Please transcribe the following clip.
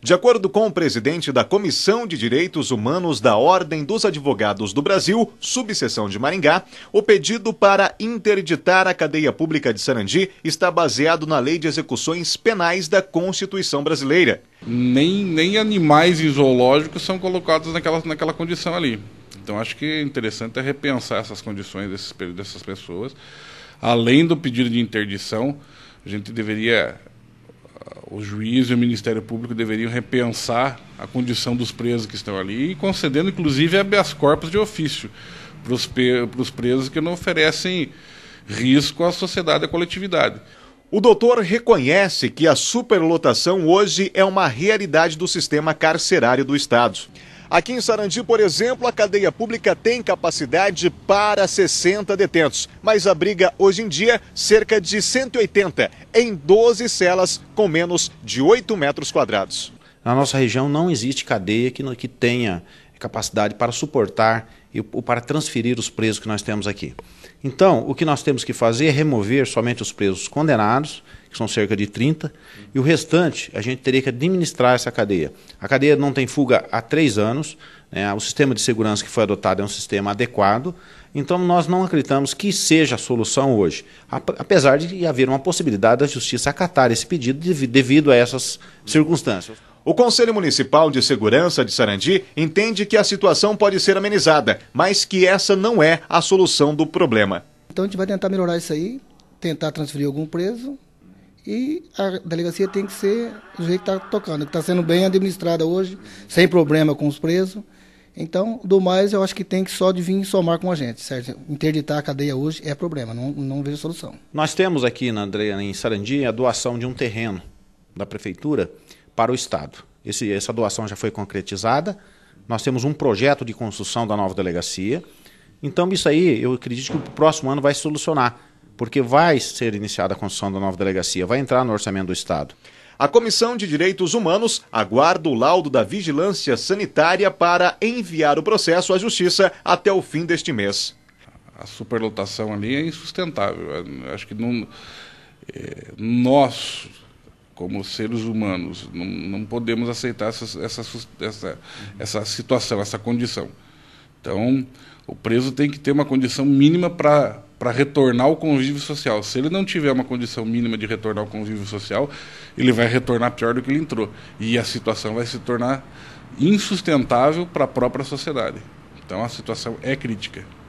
De acordo com o presidente da Comissão de Direitos Humanos da Ordem dos Advogados do Brasil, subseção de Maringá, o pedido para interditar a cadeia pública de Sarandi está baseado na Lei de Execuções Penais da Constituição Brasileira. Nem, nem animais zoológicos são colocados naquela, naquela condição ali. Então acho que é interessante é repensar essas condições desses, dessas pessoas. Além do pedido de interdição, a gente deveria o juiz e o Ministério Público deveriam repensar a condição dos presos que estão ali, e concedendo inclusive habeas corpus de ofício para os presos que não oferecem risco à sociedade e à coletividade. O doutor reconhece que a superlotação hoje é uma realidade do sistema carcerário do Estado. Aqui em Sarandi, por exemplo, a cadeia pública tem capacidade para 60 detentos, mas abriga hoje em dia cerca de 180 em 12 celas com menos de 8 metros quadrados. Na nossa região não existe cadeia que, que tenha capacidade para suportar e ou para transferir os presos que nós temos aqui. Então, o que nós temos que fazer é remover somente os presos condenados, que são cerca de 30, e o restante a gente teria que administrar essa cadeia. A cadeia não tem fuga há três anos, né? o sistema de segurança que foi adotado é um sistema adequado, então nós não acreditamos que seja a solução hoje, apesar de haver uma possibilidade da justiça acatar esse pedido devido a essas circunstâncias. O Conselho Municipal de Segurança de Sarandi entende que a situação pode ser amenizada, mas que essa não é a solução do problema. Então a gente vai tentar melhorar isso aí, tentar transferir algum preso e a delegacia tem que ser do jeito que está tocando, que está sendo bem administrada hoje, sem problema com os presos. Então, do mais, eu acho que tem que só de vir somar com a gente, certo? Interditar a cadeia hoje é problema, não, não vejo solução. Nós temos aqui, na Andrea, em Sarandi, a doação de um terreno da prefeitura para o Estado. Esse, essa doação já foi concretizada. Nós temos um projeto de construção da nova delegacia. Então, isso aí, eu acredito que o próximo ano vai solucionar, porque vai ser iniciada a construção da nova delegacia, vai entrar no orçamento do Estado. A Comissão de Direitos Humanos aguarda o laudo da Vigilância Sanitária para enviar o processo à Justiça até o fim deste mês. A superlotação ali é insustentável. Acho que não, é, nós, como seres humanos, não, não podemos aceitar essa, essa, essa, essa situação, essa condição. Então, o preso tem que ter uma condição mínima para retornar ao convívio social. Se ele não tiver uma condição mínima de retornar ao convívio social, ele vai retornar pior do que ele entrou. E a situação vai se tornar insustentável para a própria sociedade. Então, a situação é crítica.